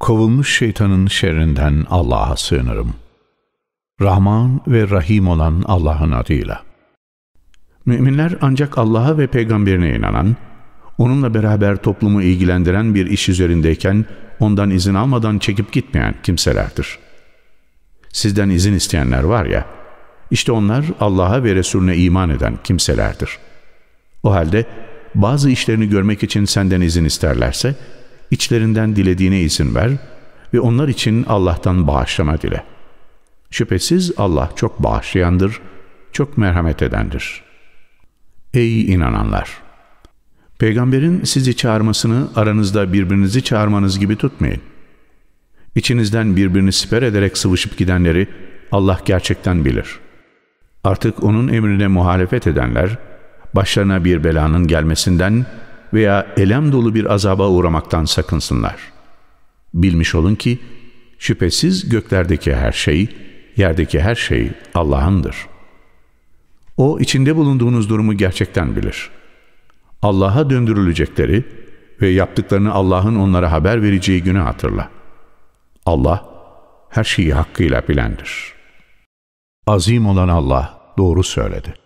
Kovulmuş şeytanın şerrinden Allah'a sığınırım. Rahman ve Rahim olan Allah'ın adıyla. Müminler ancak Allah'a ve peygamberine inanan, onunla beraber toplumu ilgilendiren bir iş üzerindeyken ondan izin almadan çekip gitmeyen kimselerdir. Sizden izin isteyenler var ya, işte onlar Allah'a ve Resulüne iman eden kimselerdir. O halde bazı işlerini görmek için senden izin isterlerse, içlerinden dilediğine izin ver ve onlar için Allah'tan bağışlama dile. Şüphesiz Allah çok bağışlayandır, çok merhamet edendir. Ey inananlar! Peygamberin sizi çağırmasını aranızda birbirinizi çağırmanız gibi tutmayın. İçinizden birbirini siper ederek sıvışıp gidenleri Allah gerçekten bilir. Artık onun emrine muhalefet edenler, başlarına bir belanın gelmesinden veya elem dolu bir azaba uğramaktan sakınsınlar. Bilmiş olun ki şüphesiz göklerdeki her şey, yerdeki her şey Allah'ındır. O içinde bulunduğunuz durumu gerçekten bilir. Allah'a döndürülecekleri ve yaptıklarını Allah'ın onlara haber vereceği günü hatırla. Allah her şeyi hakkıyla bilendir. Azim olan Allah doğru söyledi.